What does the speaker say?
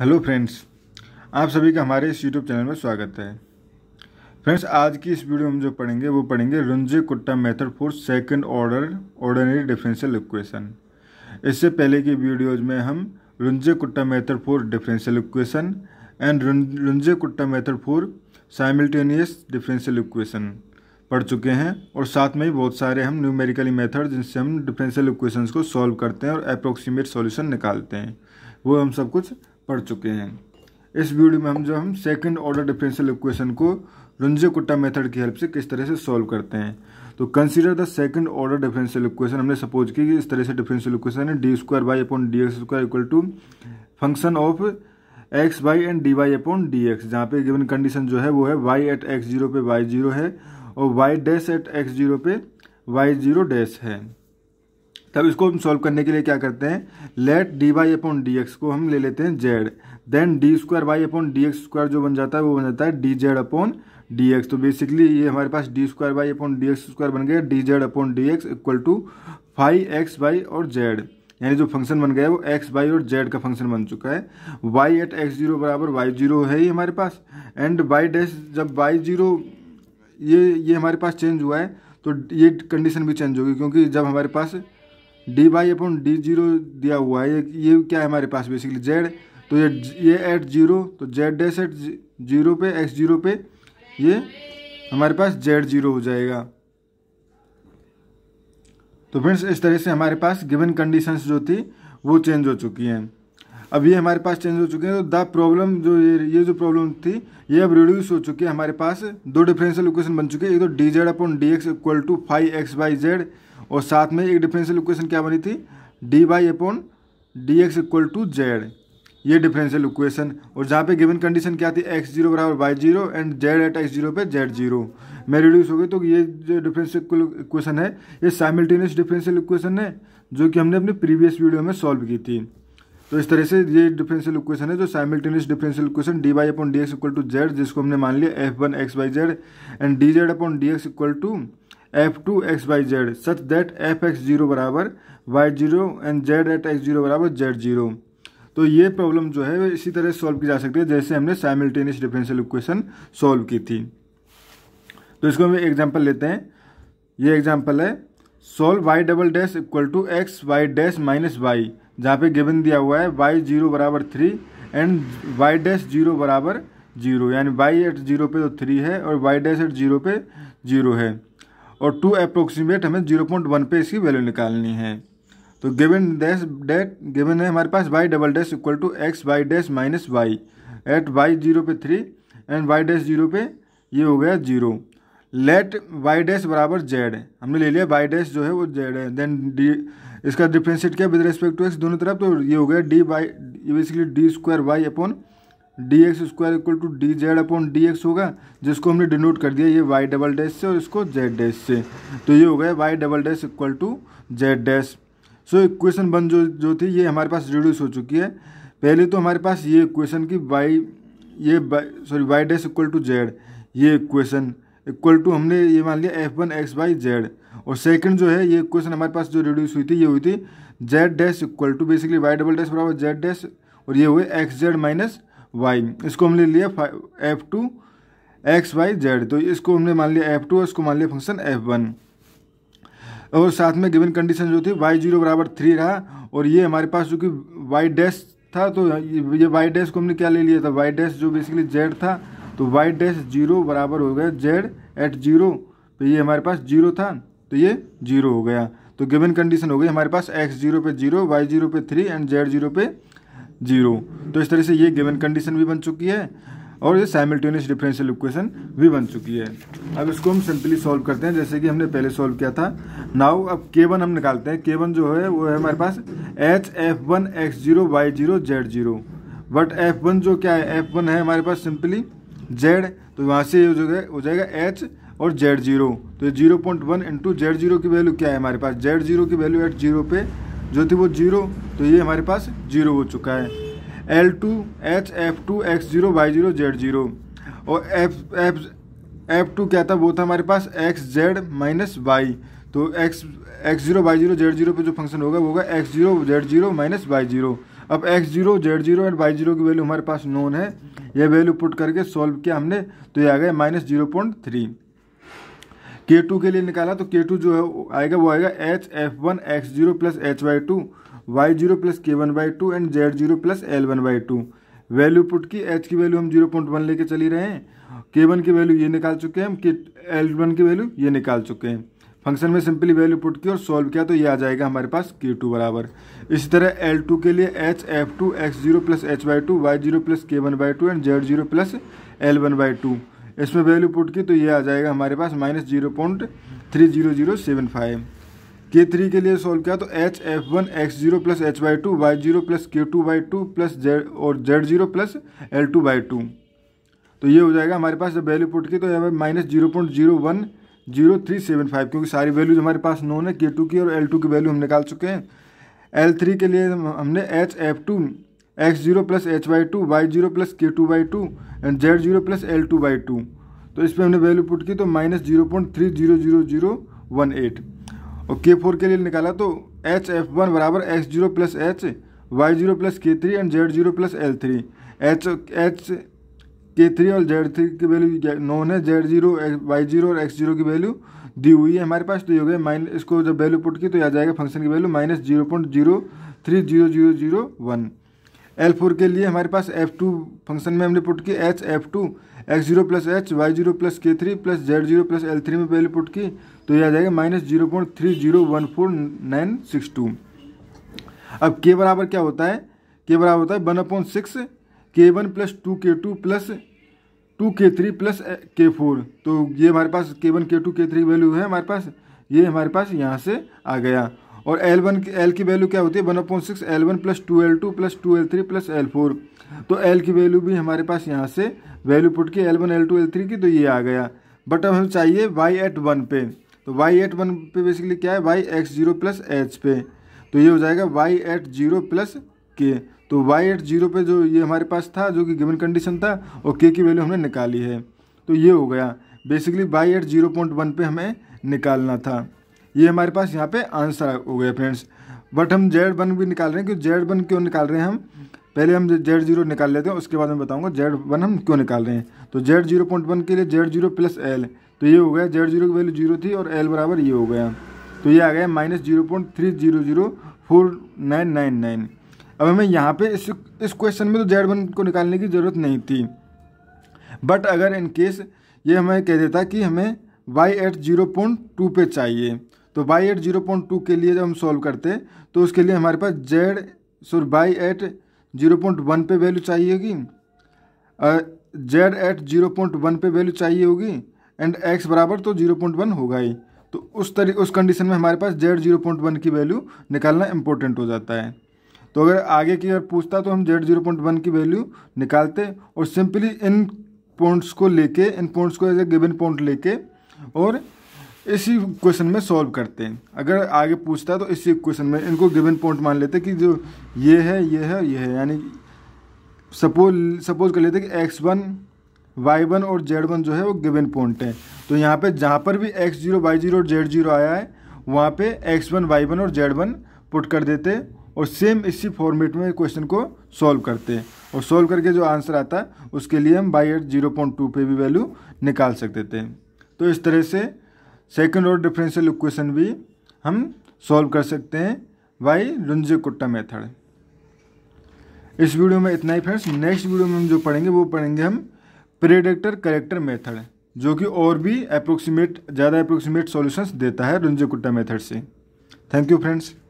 hello friends आप सभी का हमारे इस यूट्यूब चैनल में स्वागत है फ्रेंड्स आज की इस वीडियो में जो पढ़ेंगे वो पढ़ेंगे Runge Kutta method for second order ordinary differential equation इससे पहले की वीडियोज में हम Runge Kutta method for differential equation and Runge Kutta method for simultaneous differential equation पढ़ चुके हैं और साथ में ही बहुत सारे हम न्यूमेरिकली मेथड जिनसे हम डिफरेंशियल इक्वेशंस को सॉल्व करते हैं और अप्रोक्सीमेट सॉल्यूशन निकालते हैं वो हम सब कुछ पढ़ चुके हैं इस वीडियो में हम जो हम सेकंड ऑर्डर डिफरेंशियल इक्वेशन को कुट्टा मेथड की हेल्प से किस तरह से सॉल्व करते हैं तो consider the second order differential equation हमने सपोज की कि इस तरह से डिफरेंशियल इक्वेशन है D square by upon D X square equal to function of X Y and D Y upon D X जहाँ पे गिवन कंडीशन जो है वो है वाई एट एक्स जीरो पे वाई जीरो है और Y dash at X zero पे वाई जीरो डैश है तब इसको हम सॉल्व करने के लिए क्या करते हैं let D Y upon D X को हम ले लेते हैं Z then D square Y upon D X square जो बन जाता है वो बन जाता है D Z upon D X तो बेसिकली ये हमारे पास D square Y upon D X square बन गया D Z upon D X equal to five X Y और जेड यानी जो फंक्शन बन गया है वो एक्स वाई और जेड का फंक्शन बन चुका है वाई एट एक्स जीरो बराबर वाई जीरो है ही हमारे पास एंड वाई डैश जब वाई जीरो ये ये हमारे पास चेंज हुआ है तो ये कंडीशन भी चेंज होगी क्योंकि जब हमारे पास D Y upon D zero दिया हुआ है ये ये क्या है हमारे पास बेसिकली जेड तो ये ये एट जीरो तो जेड डैश एट जीरो पे एक्स जीरो पे ये हमारे पास जेड जीरो हो जाएगा तो फ्रेंड्स इस तरह से हमारे पास गिवन कंडीशंस जो थी वो चेंज हो चुकी हैं अब ये हमारे पास चेंज हो चुके हैं तो द प्रॉब्लम जो ये ये जो प्रॉब्लम थी ये अब रिड्यूस हो चुकी है हमारे पास दो डिफरेंशियल इक्वेशन बन चुके हैं एक तो D Z upon D X equal to five X by Z और साथ में एक डिफरेंशियल इक्वेशन क्या बनी थी D Y upon D X equal to Z ये डिफरेंशियल इक्वेशन और जहाँ पे गिवन कंडीशन क्या थी एक्स जीरो बराबर Y zero and Z at X zero पे जेड जीरो में रिड्यूस हो गई तो ये जो डिफरेंशियल इक्वेशन है ये साइमिलटेनियस डिफरेंशियल इक्वेशन है जो कि हमने अपने प्रीवियस वीडियो में सॉल्व की थी तो इस तरह से ये डिफरेंशियल इक्वेशन है जो simultaneous differential equation D Y upon D X equal to Z जिसको हमने मान लिया F one X Y Z and D Z upon D X equal to F two X Y Z such that F X zero बराबर Y zero and Z at X zero बराबर Z zero तो ये problem जो है इसी तरह solve की जा सकती है जैसे हमने साइमल्टेनियस डिफरेंशियल इक्वेशन सॉल्व की थी तो इसको हम एग्जाम्पल लेते हैं ये एग्जाम्पल है solve Y double dash equal to X Y dash minus Y जहाँ पे गिवन दिया हुआ है वाई जीरो बराबर three and Y dash zero बराबर जीरो यानी वाई एट जीरो पे तो थ्री है और वाई डैश एट जीरो पे जीरो है और टू अप्रोक्सीमेट हमें जीरो पॉइंट वन पे इसकी वैल्यू निकालनी है तो गिवन डैश डेट गिवन है हमारे पास Y double dash equal to X Y dash minus Y at Y zero पे three and Y dash zero पे ये हो गया जीरो लेट वाई डैश बराबर जेड हमने ले लिया वाई डैश जो है वो जेड है देन डी इसका डिफ्रेंशिएट किया विद रेस्पेक्ट टू एक्स दोनों तरफ तो ये हो गया D Y basically D square Y upon D X square equal to D Z upon D X होगा जिसको हमने डिनोट कर दिया ये वाई डबल डैश से और इसको जेड डैश से तो ये हो गया Y double dash equal to Z dash so equation one जो जो थी ये हमारे पास रिड्यूस हो चुकी है पहले तो हमारे पास ये इक्वेशन की वाई ये sorry Y dash equal to Z ये इक्वेशन इक्वल टू हमने ये मान लिया F one X Y Z और सेकंड जो है ये क्वेश्चन हमारे पास जो रिड्यूस हुई थी ये हुई थी Z dash equal to basically Y double dash बराबर जेड डैश और ये हुए एक्स जेड माइनस वाई इसको हमने लिया F two X Y Z तो इसको हमने मान लिया एफ टू इसको मान लिया फंक्शन एफ वन और साथ में गिवन कंडीशन जो थी वाई जीरो बराबर थ्री रहा और ये हमारे पास जो कि वाई डैश था तो ये वाई डैश को हमने क्या ले लिया था वाई डैश जो बेसिकली जेड था तो वाई डैश जीरो बराबर हो गया जेड एट जीरो तो ये हमारे पास जीरो था तो ये जीरो हो गया तो गिवन कंडीशन हो गई हमारे पास एक्स जीरो पे जीरो वाई जीरो पे थ्री एंड जेड जीरो पे जीरो तो इस तरह से ये गिवन कंडीशन भी बन चुकी है और ये साइमल्टेनियस डिफरेंशियल इक्वेशन भी बन चुकी है अब इसको हम सिंपली सॉल्व करते हैं जैसे कि हमने पहले सॉल्व किया था नाउ अब के वन हम निकालते हैं के वन जो है वो है हमारे पास H F one X zero Y zero Z zero but F one जो क्या है एफ वन है हमारे पास सिंपली जेड तो वहाँ से ये हो जाएगा एच और जेड जीरो तो ये zero point one into Z zero की वैल्यू क्या है हमारे पास जेड जीरो की वैल्यू एट जीरो पे जो थी वो जीरो तो ये हमारे पास जीरो हो चुका है L two H F two X zero Y zero Z zero और एफ एफ एफ टू क्या था वो था हमारे पास एक्स जेड माइनस वाई तो X X zero Y zero Z zero पर जो फंक्शन होगा वो होगा X zero Z zero minus Y zero अब X zero Z zero and Y zero की वैल्यू हमारे पास नोन है यह वैल्यू पुट करके सॉल्व किया हमने तो ये आ गया minus zero point three K two के लिए निकाला तो के टू जो है आएगा वो आएगा H F one X zero plus H Y two Y zero plus K one by two and Z zero plus L one by two value put की एच की वैल्यू हम जीरो पॉइंट वन लेके चली रहे हैं के one की value ये निकाल चुके हैं हम के एल वन की वैल्यू ये निकाल चुके हैं फंक्शन में सिंपली वैल्यू पुट की और सॉल्व किया तो ये आ जाएगा हमारे पास के टू बराबर इसी तरह एल टू के लिए H F two X zero plus H Y two Y zero plus K one by two and Z zero plus L one by two इसमें वैल्यू पुट की तो ये आ जाएगा हमारे पास minus zero point three zero zero seven five K three के लिए सॉल्व किया तो H F one X zero plus H by two Y zero plus K two by two plus Z और Z zero plus L two by two तो ये हो जाएगा हमारे पास जब वैल्यू पुट की तो यहाँ पर minus zero point zero one zero three seven five क्योंकि सारी वैल्यूज हमारे पास नोन है के टू की और एल टू की वैल्यू हम निकाल चुके हैं एल थ्री के लिए हमने H F two X zero plus H by two Y zero plus K two by two and Z zero plus L two by two तो इस पर हमने वैल्यू पुट की तो minus zero point three zero zero zero one eight और K four के लिए निकाला तो एच एफ वन बराबर X zero plus H Y zero plus K three and Z zero plus L three H H K three और Z three की value known है Z zero Y zero और X zero की value दी हुई है हमारे पास तो ये हो गया माइन इसको जब वैल्यू पुट की तो आ जाएगा फंक्शन की value minus zero point zero three zero zero zero one L four के लिए हमारे पास एफ टू फंक्शन में हमने पुट की H F two X zero plus H Y zero plus K three plus Z zero plus L three में पहले put की तो यह आ जाएगा minus zero point three zero one four nine six two अब के बराबर क्या होता है के बराबर होता है one upon six K one plus two K two plus two K three plus K four तो ये हमारे पास के वन के टू के थ्री वैल्यू है हमारे पास ये हमारे पास यहाँ से आ गया और एल वन एल की वैल्यू क्या होती है one upon six L one plus two L two plus two L three plus L four तो एल की वैल्यू भी हमारे पास यहाँ से वैल्यू पुट की L one L two L three की तो ये आ गया बट अब हमें चाहिए वाई एट वन पे तो वाई एट वन पे बेसिकली क्या है Y X zero plus H पे तो ये हो जाएगा वाई एट जीरो प्लस के तो वाई एट जीरो पे जो ये हमारे पास था जो कि गिवन कंडीशन था और के की वैल्यू हमने निकाली है तो ये हो गया basically Y at zero point one पे हमें निकालना था ये हमारे पास यहाँ पे आंसर हो गया फ्रेंड्स बट हम जेड वन भी निकाल रहे हैं क्योंकि जेड वन क्यों निकाल रहे हैं हम पहले हम जेड जीरो निकाल लेते हैं उसके बाद मैं बताऊंगा जेड वन हम क्यों निकाल रहे हैं तो जेड जीरो पॉइंट वन के लिए जेड जीरो प्लस एल तो ये हो गया जेड जीरो की वैल्यू जीरो थी और एल बराबर ये हो गया तो ये आ गया minus zero point three zero zero four nine nine nine अब हमें यहाँ पे इस इस क्वेश्चन में तो जेड वन को निकालने की ज़रूरत नहीं थी बट अगर इनकेस ये हमें कह देता कि हमें Y at zero point two पे चाहिए तो Y at zero point two के लिए जब हम सॉल्व करते तो उसके लिए हमारे पास Z sorry Y at zero point one पे वैल्यू चाहिए होगी Z at zero point one पे वैल्यू चाहिए होगी एंड एक्स बराबर तो जीरो पॉइंट वन होगा ही तो उस तरी उस कंडीशन में हमारे पास जेड जीरो पॉइंट वन की वैल्यू निकालना इम्पोर्टेंट हो जाता है तो अगर आगे की अगर पूछता तो हम जेड जीरो पॉइंट वन की वैल्यू निकालते और सिंपली इन पॉइंट्स को लेके इन पॉइंट्स को एज ए गिवन पॉइंट लेके और इसी क्वेश्चन में सॉल्व करते हैं अगर आगे पूछता है तो इसी क्वेश्चन में इनको गिवन पॉइंट मान लेते कि जो ये है ये है ये है यानी सपोज सपोज कर लेते हैं कि एक्स वन वाई वन और जेड वन जो है वो गिवन पॉइंट है तो यहाँ पे जहाँ पर भी एक्स जीरो वाई जीरो और जेड जीरो आया है वहाँ पे एक्स वन वाई वन और जेड वन पुट कर देते और सेम इसी फॉर्मेट में क्वेश्चन को सॉल्व करते और सॉल्व करके जो आंसर आता है उसके लिए हम Y at zero point two पे भी वैल्यू निकाल सकते थे तो इस तरह से सेकेंड और डिफरेंशियल इक्वेशन भी हम सॉल्व कर सकते हैं बाई रुंजे कुट्टा मेथड इस वीडियो में इतना ही फ्रेंड्स नेक्स्ट वीडियो में हम जो पढ़ेंगे वो पढ़ेंगे हम प्रेडिक्टर करेक्टर मेथड जो कि और भी अप्रोक्सीमेट ज़्यादा अप्रोक्सीमेट सॉल्यूशंस देता है रुंजे कुट्टा मेथड से थैंक यू फ्रेंड्स